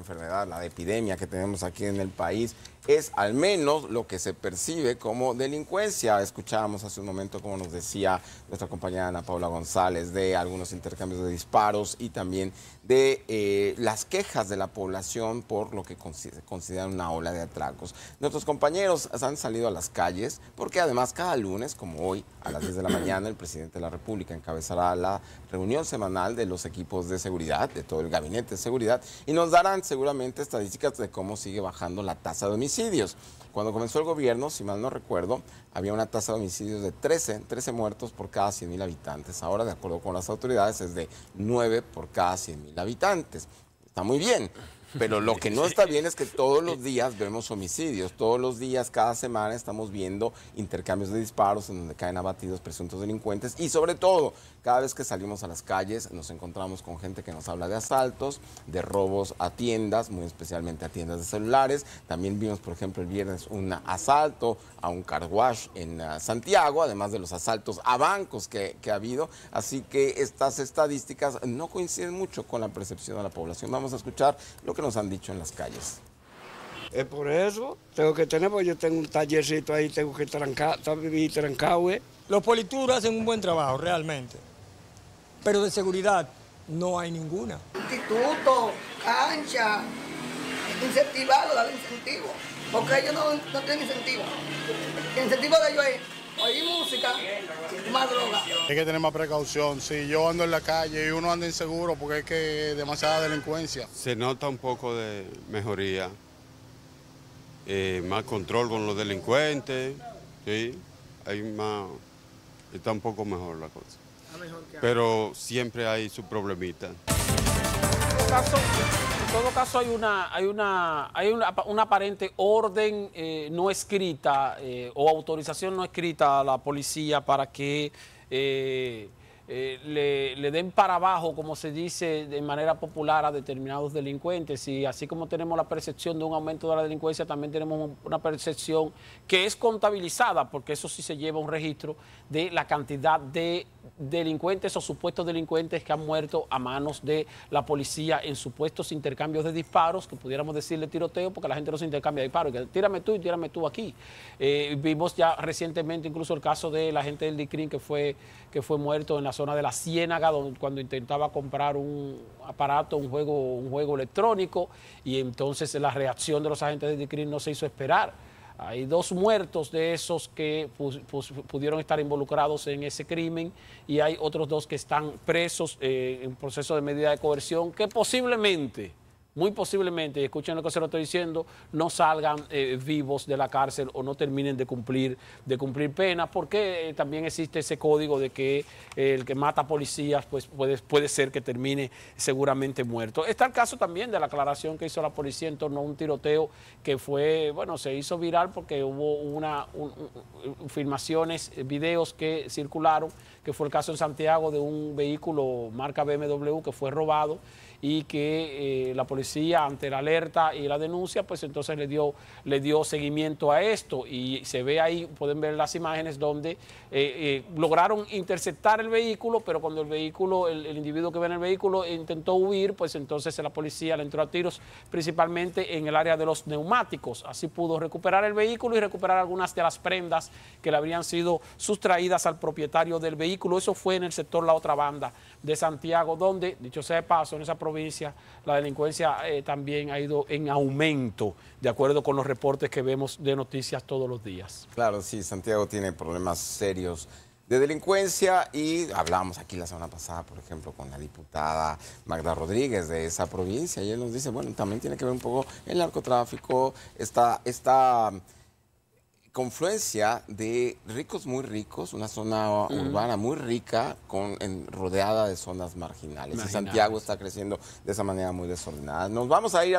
enfermedad, la epidemia que tenemos aquí en el país, es al menos lo que se percibe como delincuencia. Escuchábamos hace un momento, como nos decía nuestra compañera Ana Paula González, de algunos intercambios de disparos y también de eh, las quejas de la población por lo que consideran una ola de atracos. Nuestros compañeros han salido a las calles porque además cada lunes, como hoy, a las 10 de la mañana, el presidente de la República encabezará la reunión semanal de los equipos de seguridad, de todo el gabinete de seguridad, y nos darán seguramente estadísticas de cómo sigue bajando la tasa de homicidios. Cuando comenzó el gobierno, si mal no recuerdo, había una tasa de homicidios de 13, 13 muertos por cada 100 mil habitantes. Ahora, de acuerdo con las autoridades, es de 9 por cada 100 mil habitantes. Está muy bien, pero lo que no está bien es que todos los días vemos homicidios, todos los días, cada semana estamos viendo intercambios de disparos en donde caen abatidos presuntos delincuentes y sobre todo, cada vez que salimos a las calles nos encontramos con gente que nos habla de asaltos, de robos a tiendas, muy especialmente a tiendas de celulares. También vimos, por ejemplo, el viernes un asalto a un car en ah, Santiago, además de los asaltos a bancos que ha habido. Así que estas estadísticas no coinciden mucho con la percepción de la población. Vamos a escuchar lo que nos han dicho en las calles. Es por eso, tengo que tener, porque yo tengo un tallercito ahí, tengo que trancar, vivir trancado. Los polituros hacen un buen trabajo, realmente. Pero de seguridad no hay ninguna. Instituto, cancha, incentivado, dar incentivo. Porque ellos no, no tienen incentivo. El incentivo de ellos es hay música, más droga. Hay que tener más precaución. Si yo ando en la calle y uno anda inseguro porque es que demasiada delincuencia. Se nota un poco de mejoría, eh, más control con los delincuentes, sí, hay más, está un poco mejor la cosa. Pero siempre hay su problemita. En todo caso hay una, hay una, hay una, aparente orden eh, no escrita eh, o autorización no escrita a la policía para que eh, le, le, den para abajo, como se dice de manera popular, a determinados delincuentes. Y así como tenemos la percepción de un aumento de la delincuencia, también tenemos una percepción que es contabilizada, porque eso sí se lleva un registro de la cantidad de delincuentes o supuestos delincuentes que han muerto a manos de la policía en supuestos intercambios de disparos, que pudiéramos decirle tiroteo, porque la gente no se intercambia disparos, que tírame tú y tírame tú aquí. Eh, vimos ya recientemente incluso el caso de la gente del DICRIN que fue, que fue muerto en la zona de la Ciénaga, cuando intentaba comprar un aparato, un juego, un juego electrónico, y entonces la reacción de los agentes del DICRIN no se hizo esperar hay dos muertos de esos que pudieron estar involucrados en ese crimen y hay otros dos que están presos eh, en proceso de medida de coerción que posiblemente muy posiblemente, escuchen lo que se lo estoy diciendo, no salgan eh, vivos de la cárcel o no terminen de cumplir, de cumplir pena, porque eh, también existe ese código de que eh, el que mata policías pues, puede, puede ser que termine seguramente muerto. Está el caso también de la aclaración que hizo la policía en torno a un tiroteo que fue, bueno, se hizo viral porque hubo una filmaciones, videos que circularon, que fue el caso en Santiago de un vehículo marca BMW que fue robado y que eh, la policía ante la alerta y la denuncia, pues entonces le dio, le dio seguimiento a esto y se ve ahí, pueden ver las imágenes donde eh, eh, lograron interceptar el vehículo, pero cuando el vehículo, el, el individuo que ve en el vehículo intentó huir, pues entonces la policía le entró a tiros principalmente en el área de los neumáticos, así pudo recuperar el vehículo y recuperar algunas de las prendas que le habrían sido sustraídas al propietario del vehículo, eso fue en el sector La Otra Banda de Santiago, donde, dicho sea de paso, en esa provincia provincia, la delincuencia eh, también ha ido en aumento, de acuerdo con los reportes que vemos de noticias todos los días. Claro, sí, Santiago tiene problemas serios de delincuencia y hablamos aquí la semana pasada, por ejemplo, con la diputada Magda Rodríguez de esa provincia y él nos dice, bueno, también tiene que ver un poco el narcotráfico, está... está confluencia de ricos muy ricos, una zona urbana muy rica, con, en, rodeada de zonas marginales. Y Santiago está creciendo de esa manera muy desordenada. Nos vamos a ir a la...